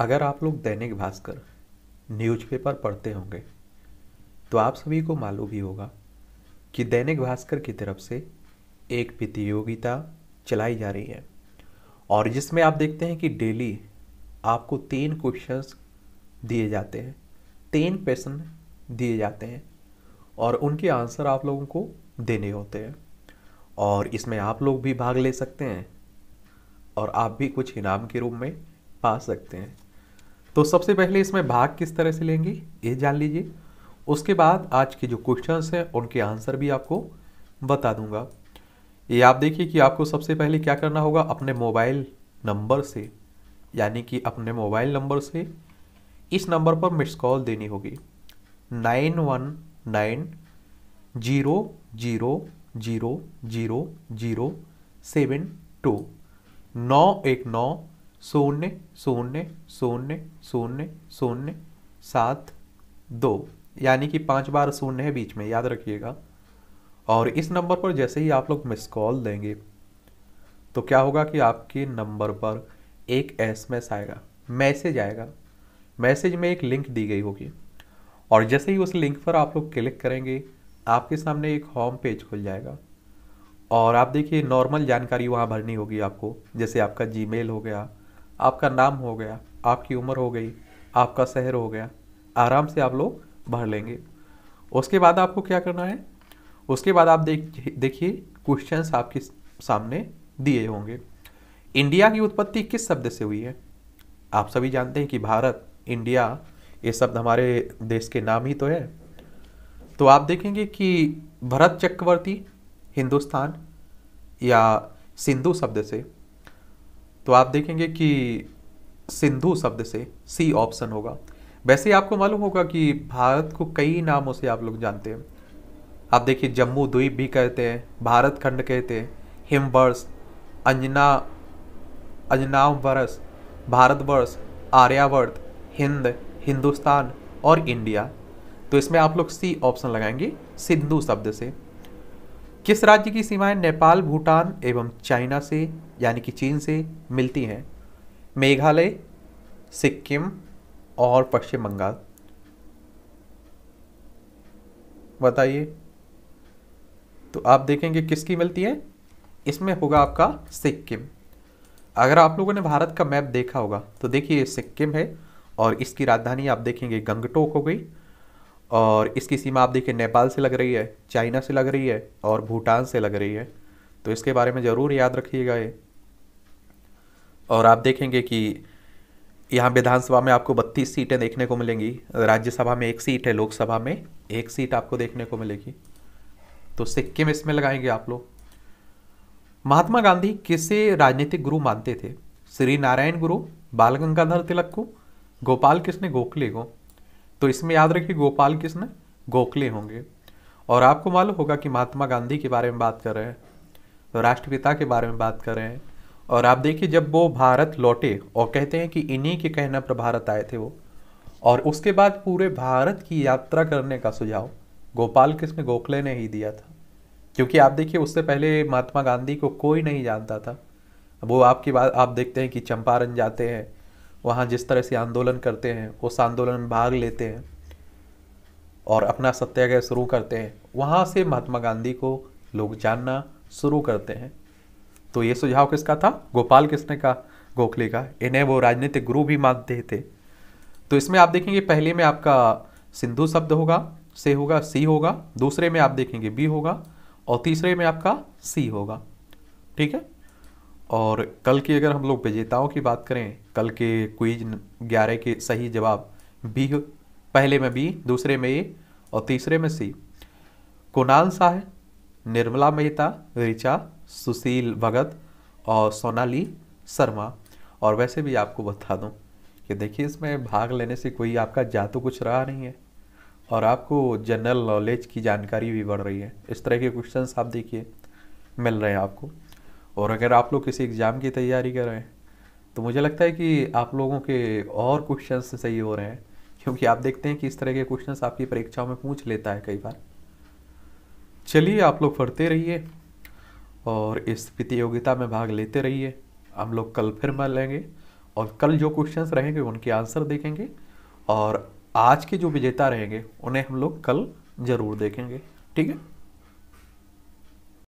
अगर आप लोग दैनिक भास्कर न्यूज़पेपर पढ़ते होंगे तो आप सभी को मालूम ही होगा कि दैनिक भास्कर की तरफ से एक प्रतियोगिता चलाई जा रही है और जिसमें आप देखते हैं कि डेली आपको तीन क्वेश्चंस दिए जाते हैं तीन प्रश्न दिए जाते हैं और उनके आंसर आप लोगों को देने होते हैं और इसमें आप लोग भी भाग ले सकते हैं और आप भी कुछ इनाम के रूप में पा सकते हैं तो सबसे पहले इसमें भाग किस तरह से लेंगे ये जान लीजिए उसके बाद आज के जो क्वेश्चन हैं उनके आंसर भी आपको बता दूंगा ये आप देखिए कि आपको सबसे पहले क्या करना होगा अपने मोबाइल नंबर से यानी कि अपने मोबाइल नंबर से इस नंबर पर मिस कॉल देनी होगी nine one nine zero zero zero zero zero seven two नौ एक नौ शून्य शून्य शून्य शून्य शून्य सात दो यानी कि पांच बार शून्य है बीच में याद रखिएगा और इस नंबर पर जैसे ही आप लोग मिस कॉल देंगे तो क्या होगा कि आपके नंबर पर एक एस एस आएगा मैसेज आएगा मैसेज में एक लिंक दी गई होगी और जैसे ही उस लिंक पर आप लोग क्लिक करेंगे आपके सामने एक होम पेज खुल जाएगा और आप देखिए नॉर्मल जानकारी वहाँ भरनी होगी आपको जैसे आपका जीमेल हो गया आपका नाम हो गया आपकी उम्र हो गई आपका शहर हो गया आराम से आप लोग भर लेंगे उसके बाद आपको क्या करना है उसके बाद आप देख देखिए क्वेश्चन आपके सामने दिए होंगे इंडिया की उत्पत्ति किस शब्द से हुई है आप सभी जानते हैं कि भारत इंडिया ये शब्द हमारे देश के नाम ही तो है तो आप देखेंगे कि भरत चक्रवर्ती हिंदुस्तान या सिंधु शब्द से तो आप देखेंगे कि सिंधु शब्द से सी ऑप्शन होगा वैसे आपको मालूम होगा कि भारत को कई नामों से आप लोग जानते हैं आप देखिए जम्मू द्वीप भी कहते हैं भारत खंड कहते हैं हिमवर्ष अंजना वर्ष भारतवर्ष आर्यावर्त हिंद हिंदुस्तान और इंडिया तो इसमें आप लोग सी ऑप्शन लगाएंगे सिंधु शब्द से किस राज्य की सीमाएं नेपाल भूटान एवं चाइना से यानी कि चीन से मिलती हैं मेघालय सिक्किम और पश्चिम बंगाल बताइए तो आप देखेंगे किसकी मिलती है इसमें होगा आपका सिक्किम अगर आप लोगों ने भारत का मैप देखा होगा तो देखिए सिक्किम है और इसकी राजधानी आप देखेंगे गंगटोक हो गई और इसकी सीमा आप देखिए नेपाल से लग रही है चाइना से लग रही है और भूटान से लग रही है तो इसके बारे में ज़रूर याद रखिएगा ये और आप देखेंगे कि यहाँ विधानसभा में आपको बत्तीस सीटें देखने को मिलेंगी राज्यसभा में एक सीट है लोकसभा में एक सीट आपको देखने को मिलेगी तो सिक्किम इसमें लगाएंगे आप लोग महात्मा गांधी किसे राजनीतिक गुरु मानते थे श्री नारायण गुरु बाल गंगाधर तिलक को गोपाल कृष्ण गोखले को तो इसमें याद रखिए गोपाल कृष्ण गोखले होंगे और आपको मालूम होगा कि महात्मा गांधी के बारे में बात कर रहे हैं तो राष्ट्रपिता के बारे में बात कर रहे हैं और आप देखिए जब वो भारत लौटे और कहते हैं कि इन्हीं के कहने पर भारत आए थे वो और उसके बाद पूरे भारत की यात्रा करने का सुझाव गोपाल कृष्ण गोखले ने ही दिया था क्योंकि आप देखिए उससे पहले महात्मा गांधी को कोई नहीं जानता था वो आपकी बात आप देखते हैं कि चंपारण जाते हैं वहाँ जिस तरह से आंदोलन करते हैं उस आंदोलन में भाग लेते हैं और अपना सत्याग्रह शुरू करते हैं वहाँ से महात्मा गांधी को लोग जानना शुरू करते हैं तो ये सुझाव किसका था गोपाल कृष्ण का गोखले का इन्हें वो राजनीतिक गुरु भी मानते थे तो इसमें आप देखेंगे पहले में आपका सिंधु शब्द होगा से होगा सी होगा दूसरे में आप देखेंगे बी होगा और तीसरे में आपका सी होगा ठीक है और कल की अगर हम लोग विजेताओं की बात करें कल के क्विज ग्यारह के सही जवाब बी पहले में बी दूसरे में ए और तीसरे में सी कुणाल शाह निर्मला मेहता ऋचा सुशील भगत और सोनाली शर्मा और वैसे भी आपको बता दूं कि देखिए इसमें भाग लेने से कोई आपका जा तो कुछ रहा नहीं है और आपको जनरल नॉलेज की जानकारी भी बढ़ रही है इस तरह के क्वेश्चन आप देखिए मिल रहे हैं आपको और अगर आप लोग किसी एग्ज़ाम की तैयारी कर रहे हैं तो मुझे लगता है कि आप लोगों के और क्वेश्चन सही हो रहे हैं क्योंकि आप देखते हैं कि इस तरह के क्वेश्चन आपकी परीक्षाओं में पूछ लेता है कई बार चलिए आप लोग पढ़ते रहिए और इस प्रतियोगिता में भाग लेते रहिए हम लोग कल फिर लेंगे और कल जो क्वेश्चंस रहेंगे उनके आंसर देखेंगे और आज के जो विजेता रहेंगे उन्हें हम लोग कल ज़रूर देखेंगे ठीक है